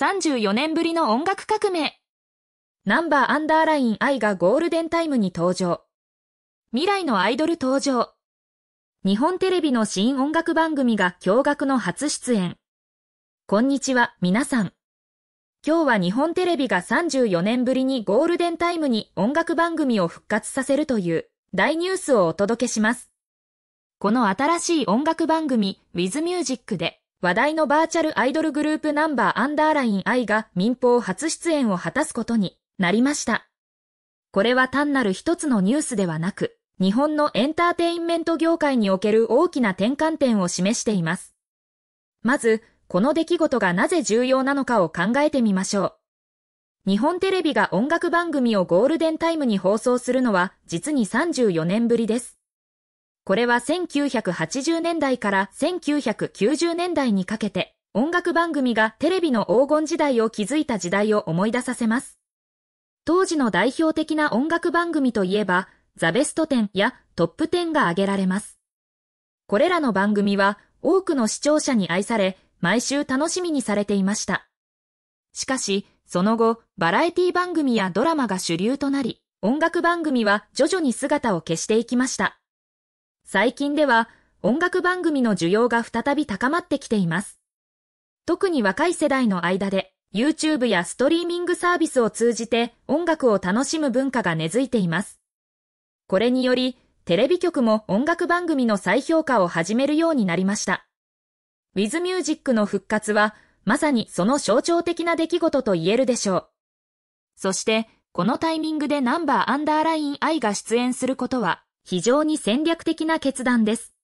34年ぶりの音楽革命。ナンバーアンダーライン愛がゴールデンタイムに登場。未来のアイドル登場。日本テレビの新音楽番組が驚愕の初出演。こんにちは、皆さん。今日は日本テレビが34年ぶりにゴールデンタイムに音楽番組を復活させるという大ニュースをお届けします。この新しい音楽番組 With Music で話題のバーチャルアイドルグループナンバーアンダーライン I が民放初出演を果たすことになりました。これは単なる一つのニュースではなく、日本のエンターテインメント業界における大きな転換点を示しています。まず、この出来事がなぜ重要なのかを考えてみましょう。日本テレビが音楽番組をゴールデンタイムに放送するのは実に34年ぶりです。これは1980年代から1990年代にかけて、音楽番組がテレビの黄金時代を築いた時代を思い出させます。当時の代表的な音楽番組といえば、ザ・ベスト10やトップ10が挙げられます。これらの番組は多くの視聴者に愛され、毎週楽しみにされていました。しかし、その後、バラエティ番組やドラマが主流となり、音楽番組は徐々に姿を消していきました。最近では音楽番組の需要が再び高まってきています。特に若い世代の間で YouTube やストリーミングサービスを通じて音楽を楽しむ文化が根付いています。これにより、テレビ局も音楽番組の再評価を始めるようになりました。WithMusic の復活は、まさにその象徴的な出来事と言えるでしょう。そして、このタイミングでナンバーアンダーライン I が出演することは、非常に戦略的な決断です。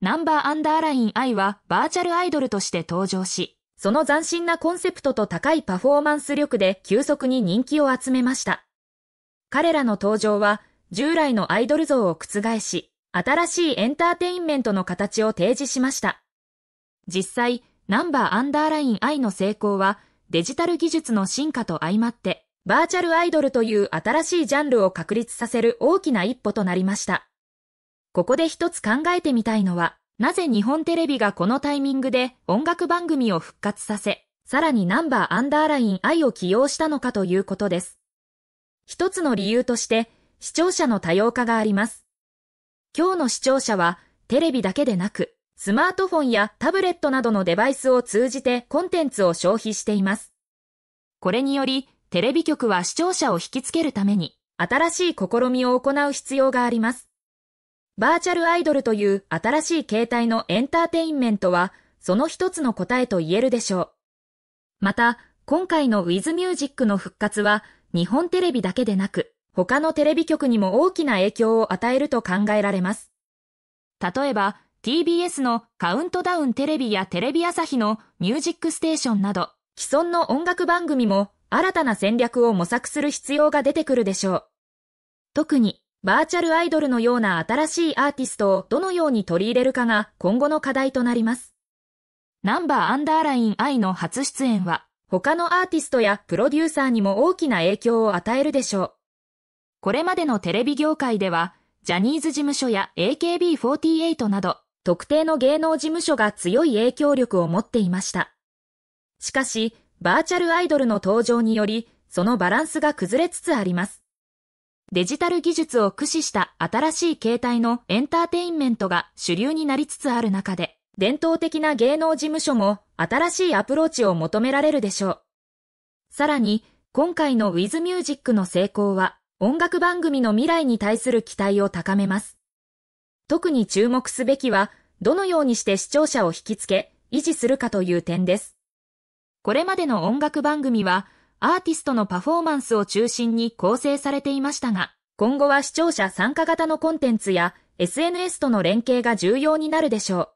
ナンバーアンダーライン I はバーチャルアイドルとして登場し、その斬新なコンセプトと高いパフォーマンス力で急速に人気を集めました。彼らの登場は従来のアイドル像を覆し、新しいエンターテインメントの形を提示しました。実際、ナンバーアンダーライン I の成功はデジタル技術の進化と相まってバーチャルアイドルという新しいジャンルを確立させる大きな一歩となりました。ここで一つ考えてみたいのは、なぜ日本テレビがこのタイミングで音楽番組を復活させ、さらにナンバーアンダーライン愛を起用したのかということです。一つの理由として、視聴者の多様化があります。今日の視聴者は、テレビだけでなく、スマートフォンやタブレットなどのデバイスを通じてコンテンツを消費しています。これにより、テレビ局は視聴者を引きつけるために、新しい試みを行う必要があります。バーチャルアイドルという新しい形態のエンターテインメントは、その一つの答えと言えるでしょう。また、今回の w i ズミ Music の復活は、日本テレビだけでなく、他のテレビ局にも大きな影響を与えると考えられます。例えば、TBS のカウントダウンテレビやテレビ朝日のミュージックステーションなど、既存の音楽番組も新たな戦略を模索する必要が出てくるでしょう。特に、バーチャルアイドルのような新しいアーティストをどのように取り入れるかが今後の課題となります。ナンバーアンダーライン I の初出演は、他のアーティストやプロデューサーにも大きな影響を与えるでしょう。これまでのテレビ業界では、ジャニーズ事務所や AKB48 など、特定の芸能事務所が強い影響力を持っていました。しかし、バーチャルアイドルの登場により、そのバランスが崩れつつあります。デジタル技術を駆使した新しい形態のエンターテインメントが主流になりつつある中で、伝統的な芸能事務所も新しいアプローチを求められるでしょう。さらに、今回の With Music の成功は、音楽番組の未来に対する期待を高めます。特に注目すべきは、どのようにして視聴者を引きつけ、維持するかという点です。これまでの音楽番組は、アーティストのパフォーマンスを中心に構成されていましたが、今後は視聴者参加型のコンテンツや SNS との連携が重要になるでしょ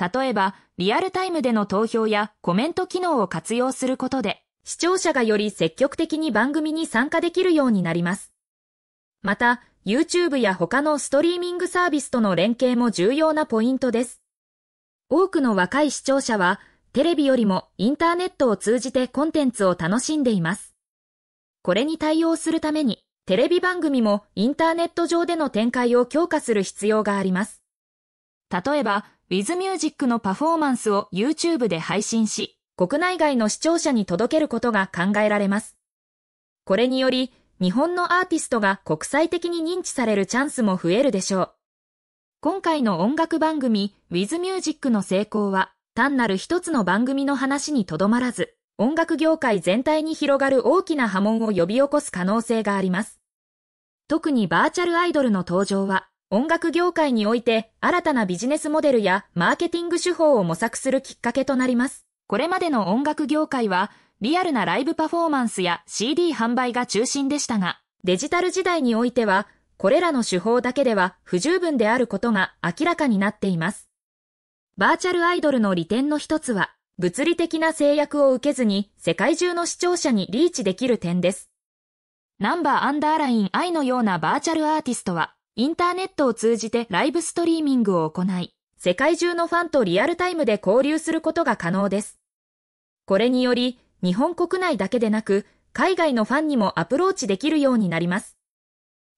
う。例えば、リアルタイムでの投票やコメント機能を活用することで、視聴者がより積極的に番組に参加できるようになります。また、YouTube や他のストリーミングサービスとの連携も重要なポイントです。多くの若い視聴者は、テレビよりもインターネットを通じてコンテンツを楽しんでいます。これに対応するために、テレビ番組もインターネット上での展開を強化する必要があります。例えば、w i ミ m u s i c のパフォーマンスを YouTube で配信し、国内外の視聴者に届けることが考えられます。これにより、日本のアーティストが国際的に認知されるチャンスも増えるでしょう。今回の音楽番組 w i h m u s i c の成功は、単なる一つの番組の話にとどまらず、音楽業界全体に広がる大きな波紋を呼び起こす可能性があります。特にバーチャルアイドルの登場は、音楽業界において新たなビジネスモデルやマーケティング手法を模索するきっかけとなります。これまでの音楽業界は、リアルなライブパフォーマンスや CD 販売が中心でしたが、デジタル時代においては、これらの手法だけでは不十分であることが明らかになっています。バーチャルアイドルの利点の一つは、物理的な制約を受けずに世界中の視聴者にリーチできる点です。ナンバーアンダーライン I のようなバーチャルアーティストは、インターネットを通じてライブストリーミングを行い、世界中のファンとリアルタイムで交流することが可能です。これにより、日本国内だけでなく、海外のファンにもアプローチできるようになります。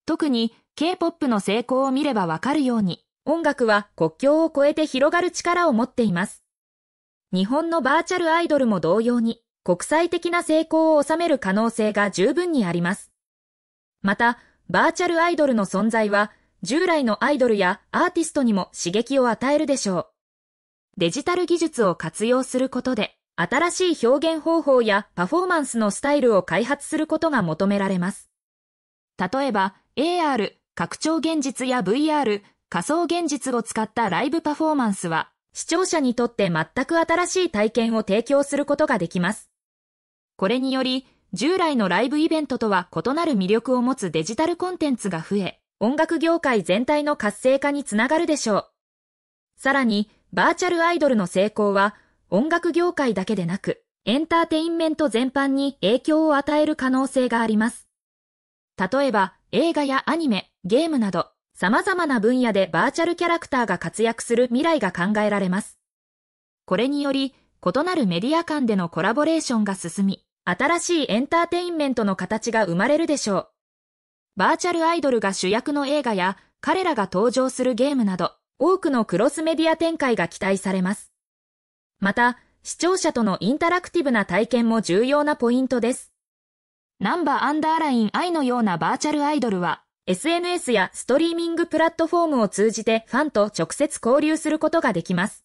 特に K-POP の成功を見ればわかるように、音楽は国境を越えて広がる力を持っています。日本のバーチャルアイドルも同様に、国際的な成功を収める可能性が十分にあります。また、バーチャルアイドルの存在は、従来のアイドルやアーティストにも刺激を与えるでしょう。デジタル技術を活用することで、新しい表現方法やパフォーマンスのスタイルを開発することが求められます。例えば、AR、拡張現実や VR、仮想現実を使ったライブパフォーマンスは、視聴者にとって全く新しい体験を提供することができます。これにより、従来のライブイベントとは異なる魅力を持つデジタルコンテンツが増え、音楽業界全体の活性化につながるでしょう。さらに、バーチャルアイドルの成功は、音楽業界だけでなく、エンターテインメント全般に影響を与える可能性があります。例えば、映画やアニメ、ゲームなど、様々な分野でバーチャルキャラクターが活躍する未来が考えられます。これにより、異なるメディア間でのコラボレーションが進み、新しいエンターテインメントの形が生まれるでしょう。バーチャルアイドルが主役の映画や、彼らが登場するゲームなど、多くのクロスメディア展開が期待されます。また、視聴者とのインタラクティブな体験も重要なポイントです。ナンバーアンダーライン愛のようなバーチャルアイドルは、SNS やストリーミングプラットフォームを通じてファンと直接交流することができます。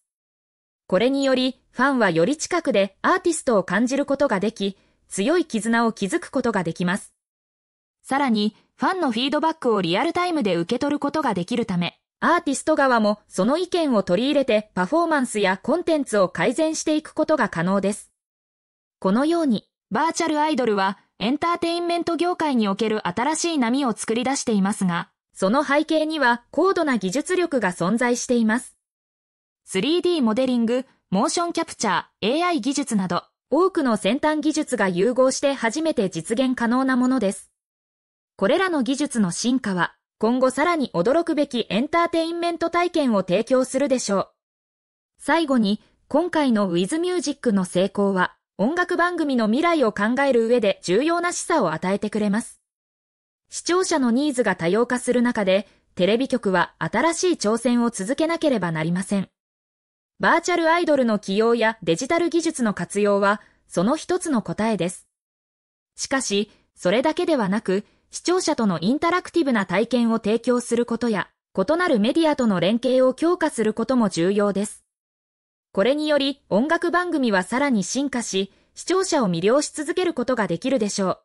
これにより、ファンはより近くでアーティストを感じることができ、強い絆を築くことができます。さらに、ファンのフィードバックをリアルタイムで受け取ることができるため、アーティスト側もその意見を取り入れてパフォーマンスやコンテンツを改善していくことが可能です。このように、バーチャルアイドルはエンターテインメント業界における新しい波を作り出していますが、その背景には高度な技術力が存在しています。3D モデリング、モーションキャプチャー、AI 技術など、多くの先端技術が融合して初めて実現可能なものです。これらの技術の進化は、今後さらに驚くべきエンターテインメント体験を提供するでしょう。最後に、今回の w i ズミ Music の成功は、音楽番組の未来を考える上で重要な示唆を与えてくれます。視聴者のニーズが多様化する中で、テレビ局は新しい挑戦を続けなければなりません。バーチャルアイドルの起用やデジタル技術の活用は、その一つの答えです。しかし、それだけではなく、視聴者とのインタラクティブな体験を提供することや、異なるメディアとの連携を強化することも重要です。これにより音楽番組はさらに進化し、視聴者を魅了し続けることができるでしょう。